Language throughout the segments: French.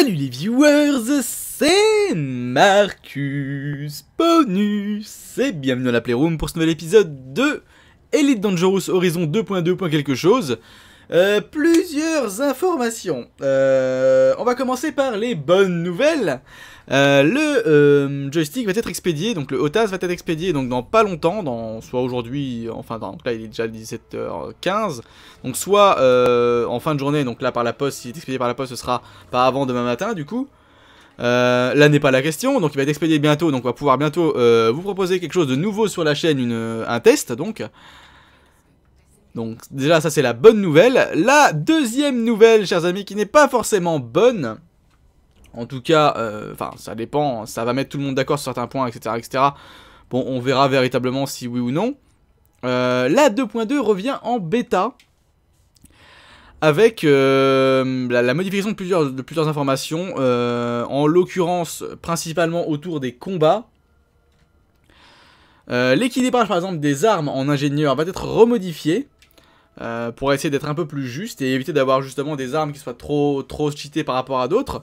Salut les viewers, c'est Marcus Bonus et bienvenue dans la Playroom pour ce nouvel épisode de Elite Dangerous Horizon 2.2. quelque chose. Euh, plusieurs informations. Euh, on va commencer par les bonnes nouvelles. Euh, le joystick va être expédié, donc le OTAS va être expédié donc dans pas longtemps, dans, soit aujourd'hui, enfin donc là il est déjà 17h15, donc soit en fin de journée, donc là par la poste, s'il est expédié par la poste ce sera pas avant demain matin du coup. là n'est pas la question, donc il va être expédié bientôt, donc on va pouvoir bientôt vous proposer quelque chose de nouveau sur la chaîne, un test donc. Donc déjà ça c'est la bonne nouvelle. La deuxième nouvelle, chers amis, qui n'est pas forcément bonne. En tout cas, euh, enfin ça dépend, ça va mettre tout le monde d'accord sur certains points, etc., etc. Bon, on verra véritablement si oui ou non. Euh, la 2.2 revient en bêta avec euh, la, modification de plusieurs, de plusieurs informations, en l'occurrence principalement autour des combats. Euh, L'équilibrage par exemple des armes en ingénieur va être remodifié. Euh, pour essayer d'être un peu plus juste et éviter d'avoir justement des armes qui soient trop, trop cheatées par rapport à d'autres.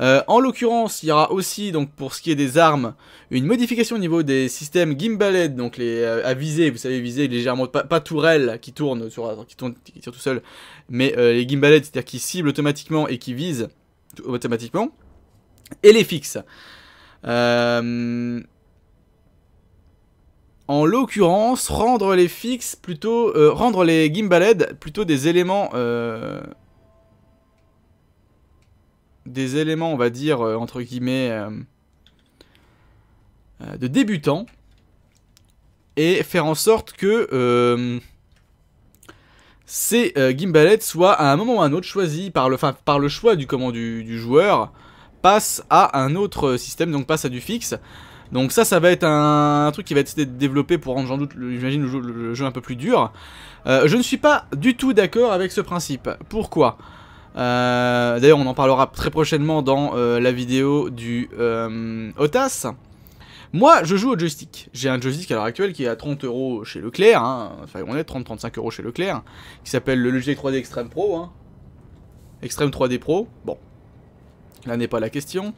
Euh, en l'occurrence, il y aura aussi, donc pour ce qui est des armes, une modification au niveau des systèmes gimbaled, donc les euh, à viser, vous savez, viser légèrement, pas, tourelle qui tourne, sur, qui tourne, qui tout seul, mais les gimbaled, c'est-à-dire qui ciblent automatiquement et qui visent automatiquement, et les fixes. Euh, en l'occurrence, rendre les fixes plutôt, euh, rendre les plutôt des éléments, euh, des éléments, on va dire euh, entre guillemets, de débutants, et faire en sorte que ces gimbaled soient à un moment ou à un autre choisis par le, par le choix du, comment, du, du joueur, passe à un autre système, donc passe à du fixe. Donc ça, ça va être un, truc qui va être développé pour rendre, j'en doute, j'imagine, le, jeu un peu plus dur. Euh, je ne suis pas du tout d'accord avec ce principe. Pourquoi euh, D'ailleurs, on en parlera très prochainement dans euh, la vidéo du OTAS. Moi, je joue au joystick. J'ai un joystick à l'heure actuelle qui est à 30 euros chez Leclerc. Hein. Enfin, on est 30-35 euros chez Leclerc. Hein, qui s'appelle le Logitech 3D Extreme Pro. Hein. Extreme 3D Pro. Bon, là n'est pas la question.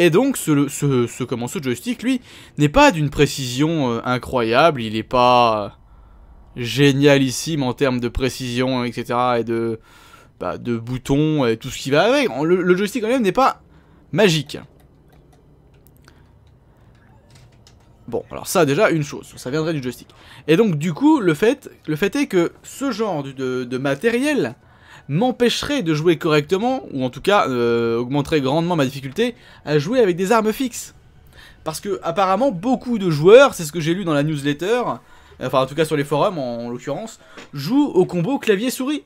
Et donc ce, ce, joystick, lui, n'est pas d'une précision euh, incroyable, il n'est pas euh, génialissime en termes de précision, etc. et de, bah, de boutons et tout ce qui va avec. Le, joystick en lui-même n'est pas magique. Bon, alors ça déjà une chose, ça viendrait du joystick. Et donc du coup, le fait, le fait est que ce genre de, de matériel m'empêcherait de jouer correctement, ou en tout cas euh, augmenterait grandement ma difficulté, à jouer avec des armes fixes. Parce que apparemment beaucoup de joueurs, c'est ce que j'ai lu dans la newsletter, enfin en tout cas sur les forums en, l'occurrence, jouent au combo clavier-souris.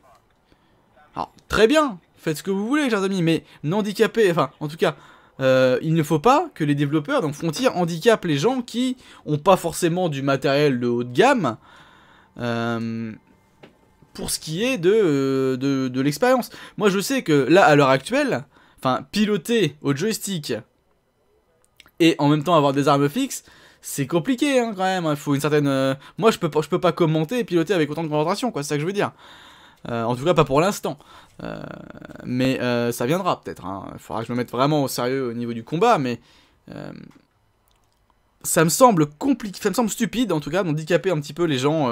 Alors très bien, faites ce que vous voulez chers amis, mais n'handicapez, enfin en tout cas... Euh, il ne faut pas que les développeurs, donc Frontier, handicapent les gens qui n'ont pas forcément du matériel de haut de gamme, euh, pour ce qui est euh, de, de, l'expérience. Moi, je sais que là, à l'heure actuelle, enfin, piloter au joystick et en même temps avoir des armes fixes, c'est compliqué hein, quand même. Il hein. faut une certaine. Euh, moi, je peux, je peux pas commenter et piloter avec autant de concentration, quoi. C'est ça que je veux dire. Euh, en tout cas, pas pour l'instant. mais ça viendra peut-être. Hein. Il faudra que je me mette vraiment au sérieux au niveau du combat, mais ça me semble compliqué, ça me semble stupide en tout cas d'handicaper un petit peu les gens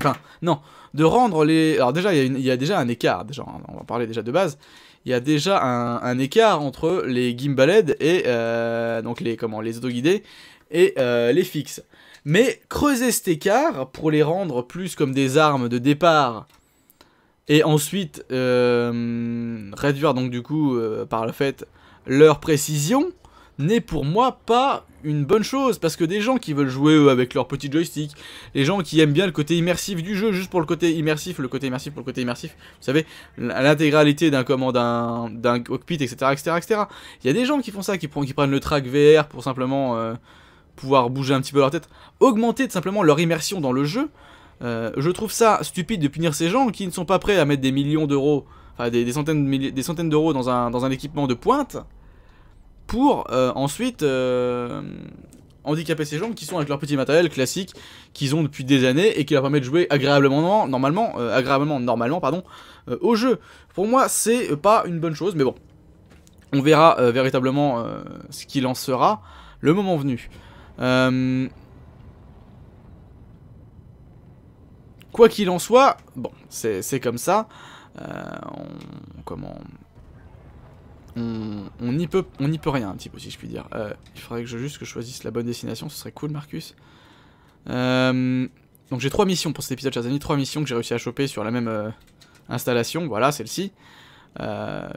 Enfin, non, de rendre les... Alors déjà, il y, a déjà un écart, déjà, hein, on va parler déjà de base. Il y a déjà un, écart entre les Gimbaled et euh, donc les, comment, les autoguidés et euh, les fixes. Mais creuser cet écart pour les rendre plus comme des armes de départ et ensuite euh, réduire donc du coup euh, par le fait leur précision, n'est pour moi pas une bonne chose parce que des gens qui veulent jouer eux, avec leur petit joystick, les gens qui aiment bien le côté immersif du jeu, juste pour le côté immersif, le côté immersif pour le côté immersif, vous savez, l'intégralité d'un commande, d'un cockpit, etc., etc., etc. Il y a des gens qui font ça, qui, prennent, le track VR pour simplement euh, pouvoir bouger un petit peu leur tête, augmenter tout simplement leur immersion dans le jeu. Euh, je trouve ça stupide de punir ces gens qui ne sont pas prêts à mettre des millions d'euros, enfin des, centaines d'euros dans un équipement de pointe pour euh, ensuite euh, handicaper ces gens qui sont avec leur petit matériel classique qu'ils ont depuis des années et qui leur permet de jouer agréablement normalement euh, agréablement normalement pardon au jeu. Pour moi, c'est pas une bonne chose, mais bon. On verra véritablement ce qu'il en sera le moment venu. Quoi qu'il en soit, bon, c'est comme ça. comment on n'y peut, on peut rien, un petit peu, si je puis dire. Euh, il faudrait que je, juste que je choisisse la bonne destination, ce serait cool, Marcus. Euh, donc j'ai trois missions pour cet épisode, chers amis. Trois missions que j'ai réussi à choper sur la même euh, installation. Voilà, celle-ci.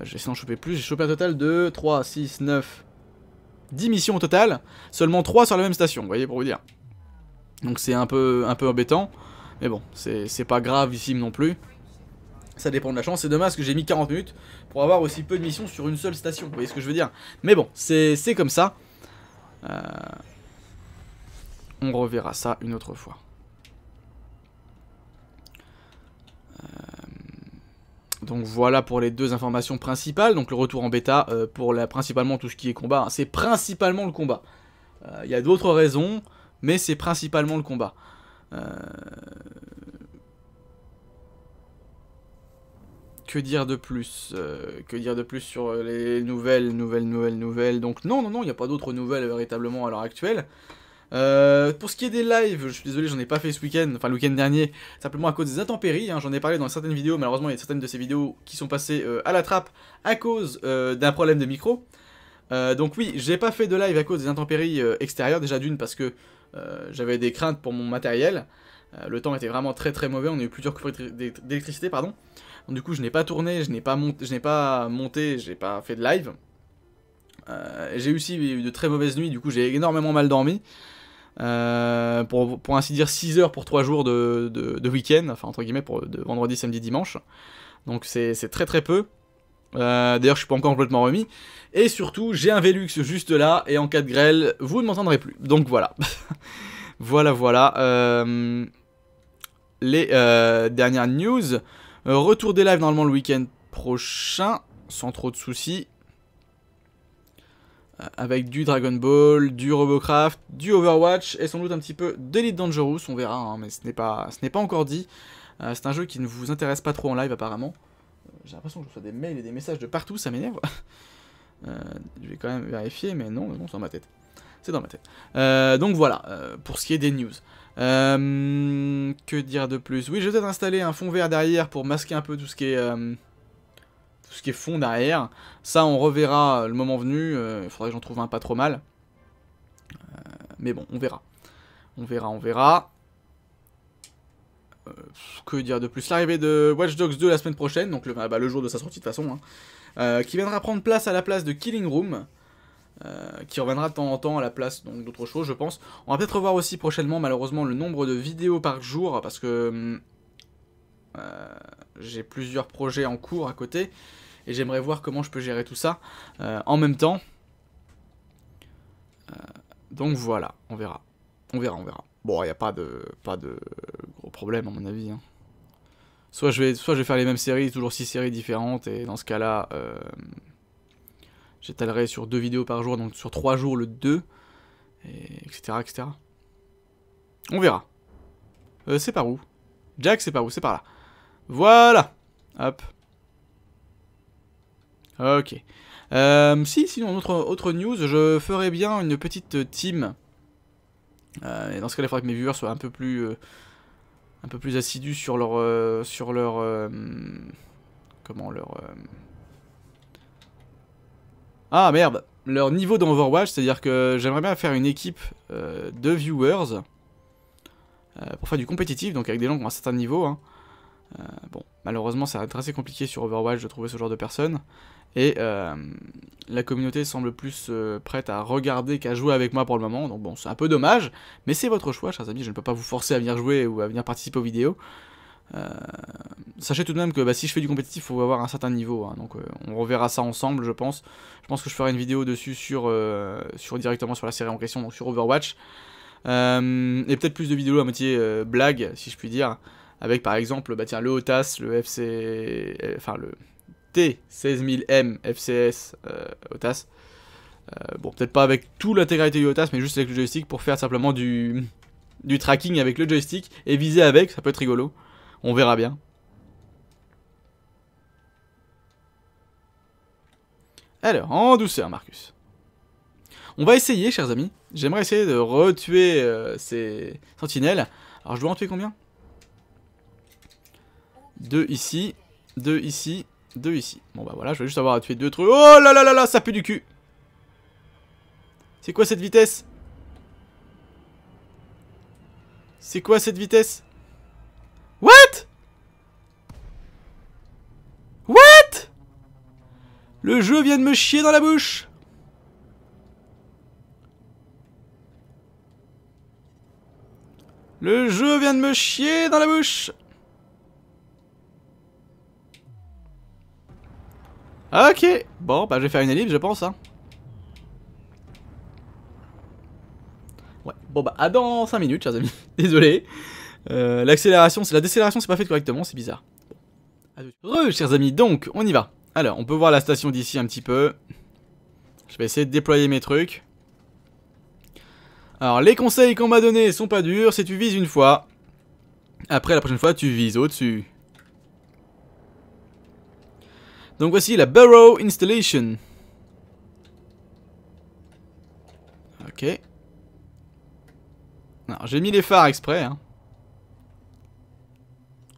J'essaie d'en choper plus. J'ai chopé un total de 3, 6, 9, 10 missions au total. Seulement 3 sur la même station, vous voyez, pour vous dire. Donc c'est un peu, un peu embêtant. Mais bon, c'est pas grave ici non plus. Ça dépend de la chance. C'est dommage que j'ai mis 40 minutes pour avoir aussi peu de missions sur une seule station. Vous voyez ce que je veux dire Mais bon, c'est comme ça. Euh, on reverra ça une autre fois. Euh, donc voilà pour les deux informations principales. Donc le retour en bêta euh, pour principalement tout ce qui est combat. C'est principalement le combat. Il y a d'autres raisons, mais c'est principalement le combat. Euh que dire de plus euh, Que dire de plus sur euh, les nouvelles, nouvelles, nouvelles, nouvelles Donc non, non, non, il n'y a pas d'autres nouvelles véritablement à l'heure actuelle. Euh, pour ce qui est des lives, je suis désolé, j'en ai pas fait ce week-end, enfin le week-end dernier, simplement à cause des intempéries. Hein. j'en ai parlé dans certaines vidéos, malheureusement, il y a certaines de ces vidéos qui sont passées à la trappe à cause d'un problème de micro. donc, oui, j'ai pas fait de live à cause des intempéries extérieures, déjà d'une parce que j'avais des craintes pour mon matériel. le temps était vraiment très très mauvais, on a eu plusieurs coupures d'électricité, pardon. Du coup, je n'ai pas tourné, je n'ai pas, monté, je n'ai pas j'ai pas fait de live. Euh, j'ai aussi eu de très mauvaises nuits, du coup, j'ai énormément mal dormi. Euh, pour, ainsi dire 6 heures pour 3 jours de, week-end, enfin entre guillemets pour de vendredi, samedi, dimanche. Donc c'est très très peu. Euh, d'ailleurs, je suis pas encore complètement remis. Et surtout, j'ai un Velux juste là, et en cas de grêle, vous ne m'entendrez plus. Donc voilà. voilà, voilà. les dernières news. Euh, retour des lives normalement le week-end prochain, sans trop de soucis. Euh, avec du Dragon Ball, du Robocraft, du Overwatch et sans doute un petit peu d'Elite Dangerous, on verra, hein, mais ce n'est pas, pas encore dit. Euh, c'est un jeu qui ne vous intéresse pas trop en live apparemment. J'ai l'impression que je reçois des mails et des messages de partout, ça m'énerve. je vais quand même vérifier, mais non, non, c'est dans ma tête. C'est dans ma tête. Euh, donc voilà, euh, pour ce qui est des news. Euh, que dire de plus Oui, vais peut-être installer un fond vert derrière pour masquer un peu tout ce qui est, ce qui est fond derrière. Ça, on reverra le moment venu. Il faudrait que j'en trouve un pas trop mal. mais bon, on verra. On verra, on verra. que dire de plus L'arrivée de Watch Dogs 2 la semaine prochaine, donc ah bah, le, jour de sa sortie de toute façon, hein. qui viendra prendre place à la place de Killing Room. Euh, qui reviendra de temps en temps à la place donc d'autres choses je pense. On va peut-être revoir aussi prochainement malheureusement le nombre de vidéos par jour parce que hum, euh, j'ai plusieurs projets en cours à côté et j'aimerais voir comment je peux gérer tout ça euh, en même temps. donc voilà, on verra. On verra, on verra. Bon, il n'y a pas de, pas de gros problème à mon avis. Hein. Soit, je vais, soit je vais faire les mêmes séries, toujours 6 séries différentes et dans ce cas-là... J'étalerai sur deux vidéos par jour, donc sur trois jours le 2, etc. etc. On verra. Euh, c'est par où Jack, c'est par où C'est par là. Voilà Hop. Ok. Euh, si, sinon, autre, autre news, je ferai bien une petite team. Euh, et dans ce cas-là, il faudra que mes viewers soient un peu plus, un peu plus assidus sur leur, sur leur, comment leur, ah merde Leur niveau dans Overwatch, c'est-à-dire que j'aimerais bien faire une équipe euh, de viewers euh, pour faire du compétitif, donc avec des gens qui ont un certain niveau. Hein. Euh, bon, malheureusement, ça va être assez compliqué sur Overwatch de trouver ce genre de personnes. Et la communauté semble plus prête à regarder qu'à jouer avec moi pour le moment. Donc bon, c'est un peu dommage, mais c'est votre choix, chers amis. Je ne peux pas vous forcer à venir jouer ou à venir participer aux vidéos. Euh, sachez tout de même que bah, si je fais du compétitif, il faut avoir un certain niveau. Hein. donc euh, on reverra ça ensemble, je pense. Je pense que je ferai une vidéo dessus sur, euh, directement sur la série en question, donc sur Overwatch. et peut-être plus de vidéos à moitié blague, si je puis dire. Avec par exemple bah, tiens, le OTAS, le FC. Enfin le T16000M FCS OTAS. bon, peut-être pas avec tout l'intégralité du OTAS, mais juste avec le joystick pour faire simplement du tracking avec le joystick et viser avec, ça peut être rigolo. On verra bien. Alors, en douceur, Marcus. On va essayer, chers amis. J'aimerais essayer de retuer euh, ces sentinelles. Alors, je dois en tuer combien Deux ici, deux ici, deux ici. Bon, bah voilà, je vais juste avoir à tuer deux trucs. Oh là là là là, ça pue du cul C'est quoi cette vitesse C'est quoi cette vitesse What What Le jeu vient de me chier dans la bouche Le jeu vient de me chier dans la bouche Ok Bon, bah je vais faire une ellipse, je pense, hein. Ouais, bon bah à dans 5 minutes, chers amis. Désolé. Euh, l'accélération, c'est la décélération, c'est pas fait correctement, c'est bizarre. Ah, Re, chers amis, donc, on y va. Alors, on peut voir la station d'ici un petit peu. Je vais essayer de déployer mes trucs. Alors, les conseils qu'on m'a donnés sont pas durs, c'est tu vises une fois. Après, la prochaine fois, tu vises au-dessus. Donc voici la Burrow Installation. Ok. Alors, j'ai mis les phares exprès, hein.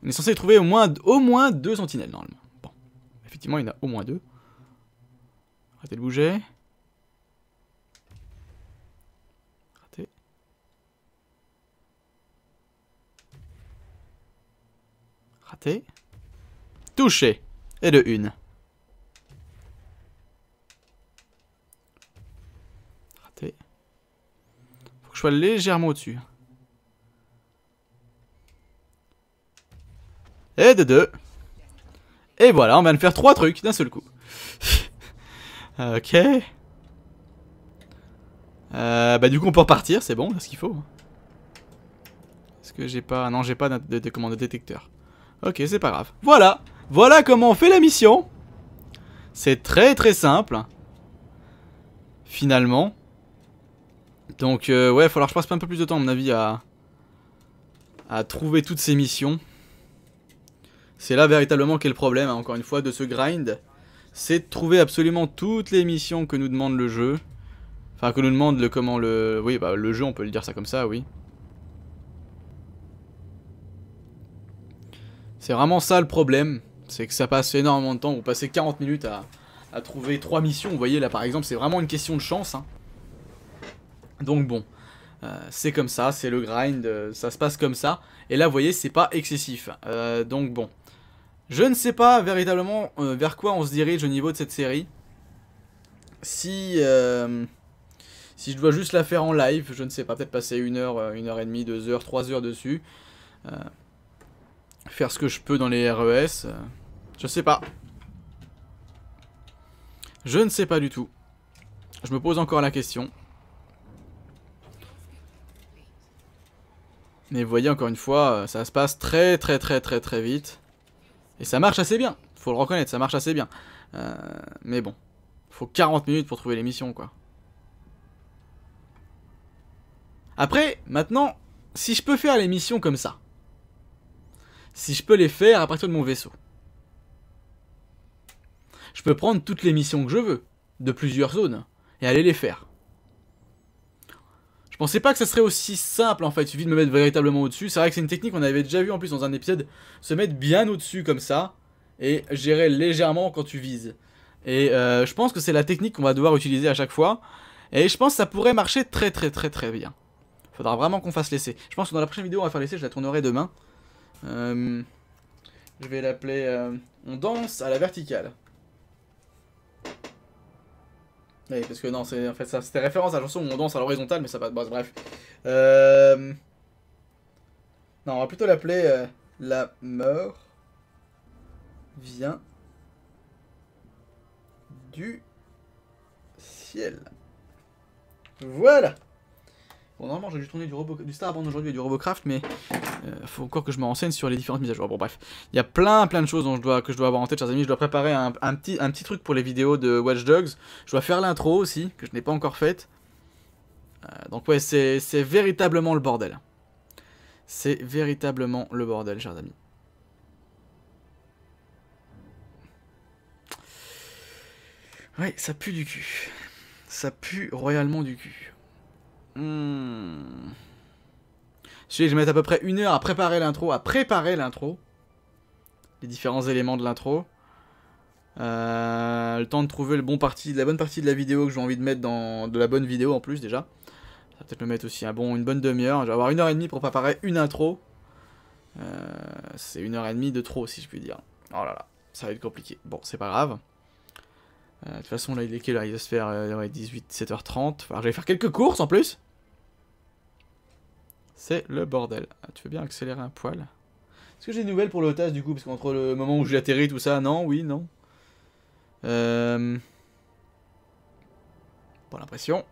On est censé trouver au moins, au moins deux sentinelles, normalement. Bon. Effectivement, il y en a au moins deux. Raté de bouger. Raté. Raté. Touché. Et de une. Raté. Faut que je sois légèrement au-dessus. et de deux Et voilà, on va de faire trois trucs d'un seul coup. ok. Euh, bah du coup on peut repartir, c'est bon, c'est ce qu'il faut. Hein. Est-ce que j'ai pas... Non, j'ai pas de, commande de, détecteur. Ok, c'est pas grave. Voilà Voilà comment on fait la mission C'est très très simple. Finalement. Donc euh, ouais, il va falloir que je passe un peu plus de temps à mon avis à... à trouver toutes ces missions. C'est là véritablement qu'est le problème, hein, encore une fois, de ce grind. C'est de trouver absolument toutes les missions que nous demande le jeu. Enfin, que nous demande le comment le... Oui, bah le jeu, on peut le dire ça comme ça, oui. C'est vraiment ça le problème. C'est que ça passe énormément de temps. Vous passez 40 minutes à, trouver 3 missions. Vous voyez là par exemple, c'est vraiment une question de chance. Hein. Donc bon, euh, c'est comme ça, c'est le grind, euh, ça se passe comme ça. Et là vous voyez, c'est pas excessif. Euh, donc bon. Je ne sais pas véritablement euh, vers quoi on se dirige au niveau de cette série. Si, euh, si je dois juste la faire en live, je ne sais pas, peut-être passer une heure, euh, une heure et demie, deux heures, trois heures dessus. faire ce que je peux dans les RES, je ne sais pas. Je ne sais pas du tout. Je me pose encore la question. Mais vous voyez encore une fois, ça se passe très très très très très vite. Et ça marche assez bien, faut le reconnaître, ça marche assez bien. Euh, mais bon, faut 40 minutes pour trouver l'émission, quoi. Après, maintenant, si je peux faire les missions comme ça, si je peux les faire à partir de mon vaisseau, je peux prendre toutes les missions que je veux, de plusieurs zones, et aller les faire. Je pensais pas que ça serait aussi simple en fait, il suffit de me mettre véritablement au-dessus. C'est vrai que c'est une technique qu'on avait déjà vu en plus dans un épisode, se mettre bien au-dessus comme ça, et gérer légèrement quand tu vises. Et euh, je pense que c'est la technique qu'on va devoir utiliser à chaque fois, et je pense que ça pourrait marcher très très très très bien. Faudra vraiment qu'on fasse l'essai. Je pense que dans la prochaine vidéo on va faire l'essai, je la tournerai demain. Euh, je vais l'appeler euh, On danse à la verticale parce que non, c'est en fait ça c'était référence à la chanson où on danse à l'horizontale, mais ça passe, bref. Euh, non, on va plutôt l'appeler euh, La mort vient du ciel. Voilà. Bon, normalement, j'ai dû tourner du, Robo, du Starbound aujourd'hui et du Robocraft, mais il euh, faut encore que je me renseigne sur les différentes mises à jour. Bon, bref, il y a plein, plein de choses que je dois avoir en tête, chers amis. Je dois préparer un, petit, un petit truc pour les vidéos de Watch Dogs. Je dois faire l'intro aussi, que je n'ai pas encore faite. Euh, donc, ouais, c'est véritablement le bordel. C'est véritablement le bordel, chers amis. Ouais, ça pue du cul. Ça pue royalement du cul. Hmm. Je vais, mettre à peu près une heure à préparer l'intro, à préparer l'intro. Les différents éléments de l'intro. Euh, le temps de trouver le bon parti, la bonne partie de la vidéo que j'ai envie de mettre dans de la bonne vidéo en plus déjà. Ça va peut-être me mettre aussi un bon, une bonne demi-heure. Je vais avoir une heure et demie pour préparer une intro. Euh, c'est une heure et demie de trop si je puis dire. Oh là là, ça va être compliqué. Bon, c'est pas grave. Euh, de toute façon, là, il est quelle heure Il va se faire 18, 7 h 30 Enfin, je vais faire quelques courses en plus. C'est le bordel. Ah, tu veux bien accélérer un poil Est-ce que j'ai des nouvelles pour l'otage du coup Parce qu'entre le moment où j'ai atterri, tout ça, non, oui, non. Euh... Pas l'impression.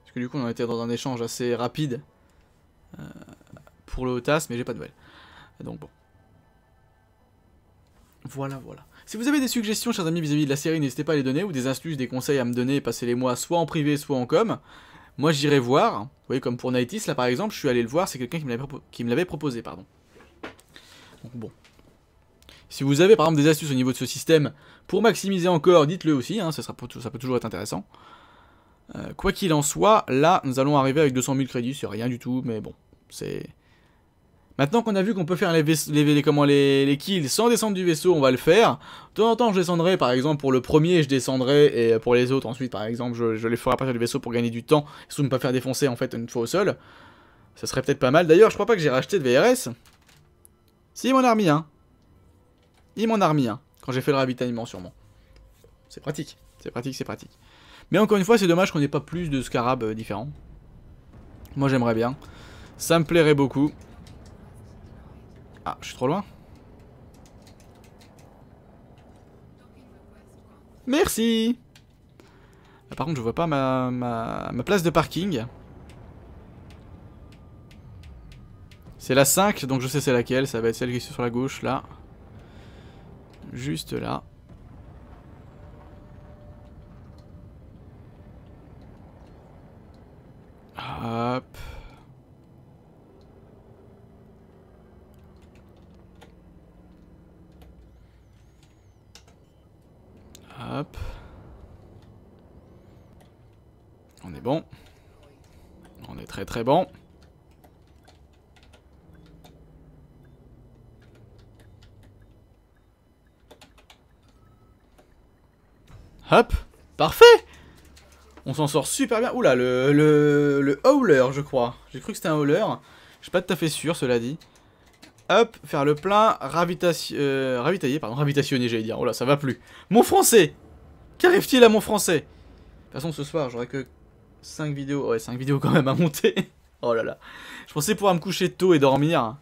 Parce que du coup, on a été dans un échange assez rapide euh, pour le OTAS, mais j'ai pas de nouvelles. Donc bon. Voilà, voilà. Si vous avez des suggestions, chers amis, vis-à-vis de la série, n'hésitez pas à les donner, ou des astuces, des conseils à me donner, passez-les moi, soit en privé, soit en com. Moi, j'irai voir. Vous voyez, comme pour Nightis, là, par exemple, je suis allé le voir, c'est quelqu'un qui me l'avait proposé, pardon. Donc, bon. Si vous avez, par exemple, des astuces au niveau de ce système, pour maximiser encore, dites-le aussi, hein, ça, peut toujours être intéressant. Euh, quoi qu'il en soit, là, nous allons arriver avec 200 000 crédits, c'est rien du tout, mais bon, c'est... Maintenant qu'on a vu qu'on peut faire les, les, kills sans descendre du vaisseau, on va le faire. De temps en temps, je descendrai, par exemple, pour le premier, je descendrai, et pour les autres, ensuite, par exemple, je, les ferai partir du vaisseau pour gagner du temps, sous ne pas faire défoncer, en fait, une fois au sol. Ça serait peut-être pas mal. D'ailleurs, je crois pas que j'ai racheté de VRS. Si, mon m'en hein! Il m'en a remis un, quand j'ai fait le ravitaillement, sûrement. C'est pratique, c'est pratique, c'est pratique. Mais encore une fois, c'est dommage qu'on n'ait pas plus de scarabs euh, différents. Moi, j'aimerais bien. Ça me plairait beaucoup. Ah, je suis trop loin Merci ah, Par contre, je vois pas ma, ma, place de parking. C'est la 5, donc je sais c'est laquelle. Ça va être celle qui est sur la gauche, là. Juste là. Hop Parfait On s'en sort super bien. Oula, le, le, le hauler, je crois. J'ai cru que c'était un hauler. Je suis pas tout à fait sûr, cela dit. Hop, faire le plein, ravitation, euh, ravitailler, pardon, ravitationner, j'allais dire. Oh là, ça va plus. Mon français Qu'arrive-t-il à mon français De toute façon, ce soir, j'aurais que 5 vidéos. Ouais, 5 vidéos quand même à monter. oh là là. Je pensais pouvoir me coucher tôt et dormir.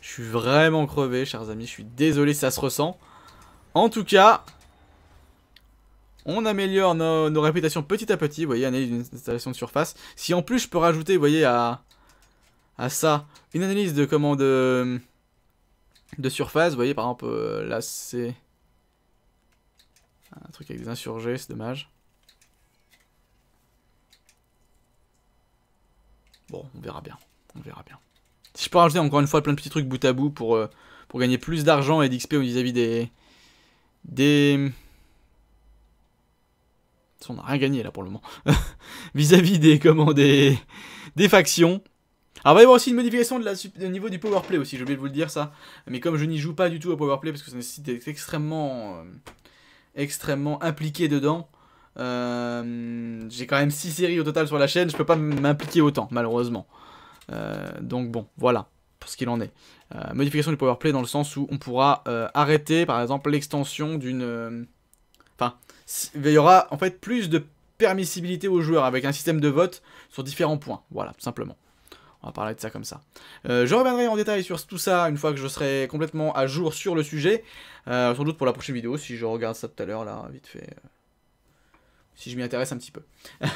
Je suis vraiment crevé, chers amis. Je suis désolé, ça se ressent. En tout cas, on améliore nos, réputations petit à petit, vous voyez, analyse d'une installation de surface. Si en plus je peux rajouter, vous voyez, à, à ça, une analyse de commande de, surface, vous voyez, par exemple, euh, là c'est un truc avec des insurgés, c'est dommage. Bon, on verra bien, on verra bien. Si je peux rajouter encore une fois plein de petits trucs bout à bout pour, euh, pour gagner plus d'argent et d'XP vis-à-vis des... des on n'a rien gagné là pour le moment. Vis-à-vis des, comment, des, factions. Alors, il va y avoir aussi une modification de au niveau du powerplay aussi, j'ai oublié de vous le dire ça. Mais comme je n'y joue pas du tout au powerplay, parce que ça nécessite d'être extrêmement, euh, extrêmement impliqué dedans, euh, j'ai quand même 6 séries au total sur la chaîne, je peux pas m'impliquer autant, malheureusement. Euh, donc bon, voilà, pour ce qu'il en est. modification du powerplay dans le sens où on pourra arrêter, par exemple, l'extension d'une Enfin, il y aura en fait plus de permissibilité aux joueurs avec un système de vote sur différents points. Voilà, tout simplement. On va parler de ça comme ça. Euh, je reviendrai en détail sur tout ça une fois que je serai complètement à jour sur le sujet. Euh, sans doute pour la prochaine vidéo, si je regarde ça tout à l'heure, là, vite fait. Euh, si je m'y intéresse un petit peu.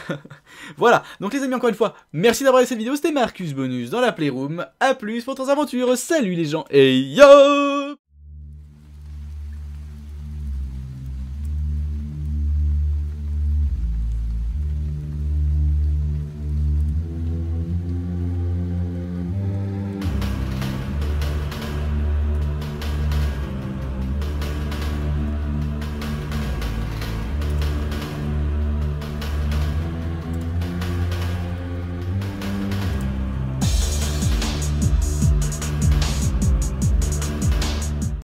voilà, donc les amis, encore une fois, merci d'avoir regardé cette vidéo. C'était Marcus Bonus dans la Playroom. A plus pour ton aventures, Salut les gens et yo